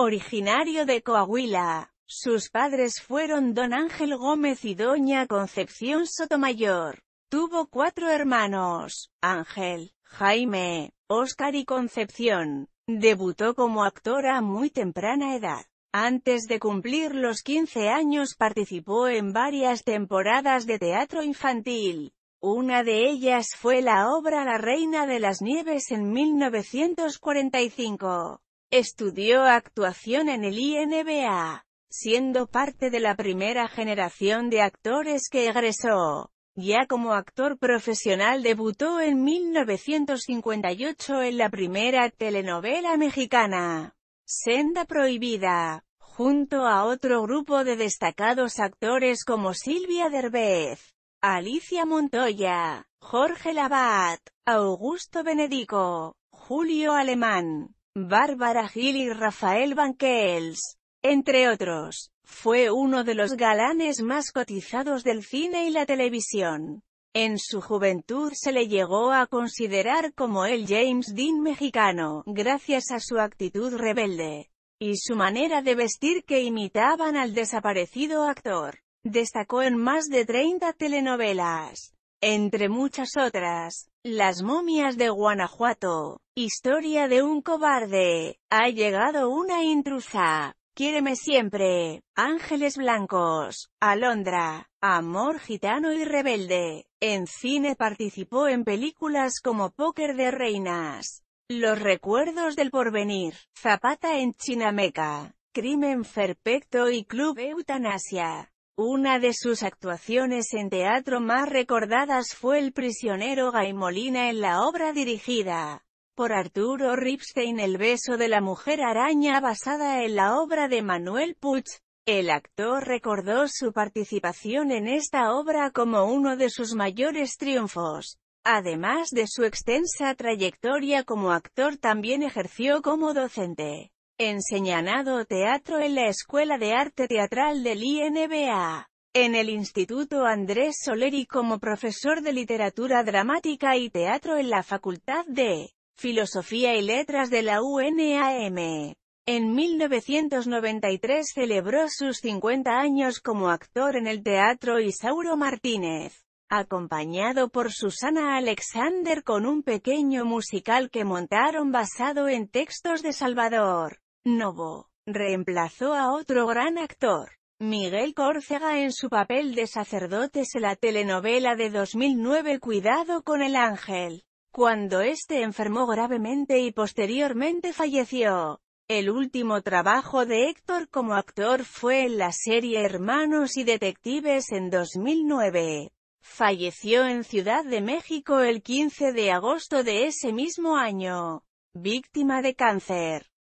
Originario de Coahuila, sus padres fueron don Ángel Gómez y doña Concepción Sotomayor. Tuvo cuatro hermanos, Ángel, Jaime, Óscar y Concepción. Debutó como actor a muy temprana edad. Antes de cumplir los 15 años participó en varias temporadas de teatro infantil. Una de ellas fue la obra La Reina de las Nieves en 1945. Estudió actuación en el INBA, siendo parte de la primera generación de actores que egresó. Ya como actor profesional debutó en 1958 en la primera telenovela mexicana, Senda Prohibida, junto a otro grupo de destacados actores como Silvia Derbez, Alicia Montoya, Jorge Labat, Augusto Benedico, Julio Alemán, Bárbara Gil y Rafael Banquels, entre otros, fue uno de los galanes más cotizados del cine y la televisión. En su juventud se le llegó a considerar como el James Dean mexicano, gracias a su actitud rebelde y su manera de vestir que imitaban al desaparecido actor. Destacó en más de 30 telenovelas. Entre muchas otras, Las momias de Guanajuato, Historia de un cobarde, Ha llegado una intrusa, Quiéreme siempre, Ángeles Blancos, Alondra, Amor Gitano y Rebelde. En cine participó en películas como Póker de Reinas, Los Recuerdos del Porvenir, Zapata en Chinameca, Crimen Perfecto y Club Eutanasia. Una de sus actuaciones en teatro más recordadas fue El prisionero Gaimolina en la obra dirigida por Arturo Ripstein El beso de la mujer araña basada en la obra de Manuel Puig. El actor recordó su participación en esta obra como uno de sus mayores triunfos. Además de su extensa trayectoria como actor también ejerció como docente. Enseñanado teatro en la Escuela de Arte Teatral del INBA. En el Instituto Andrés Soleri como profesor de literatura dramática y teatro en la Facultad de Filosofía y Letras de la UNAM. En 1993 celebró sus 50 años como actor en el Teatro Isauro Martínez, acompañado por Susana Alexander con un pequeño musical que montaron basado en textos de Salvador Novo reemplazó a otro gran actor, Miguel Córcega en su papel de sacerdotes en la telenovela de 2009 Cuidado con el ángel, cuando este enfermó gravemente y posteriormente falleció. El último trabajo de Héctor como actor fue en la serie Hermanos y Detectives en 2009. Falleció en Ciudad de México el 15 de agosto de ese mismo año, víctima de cáncer.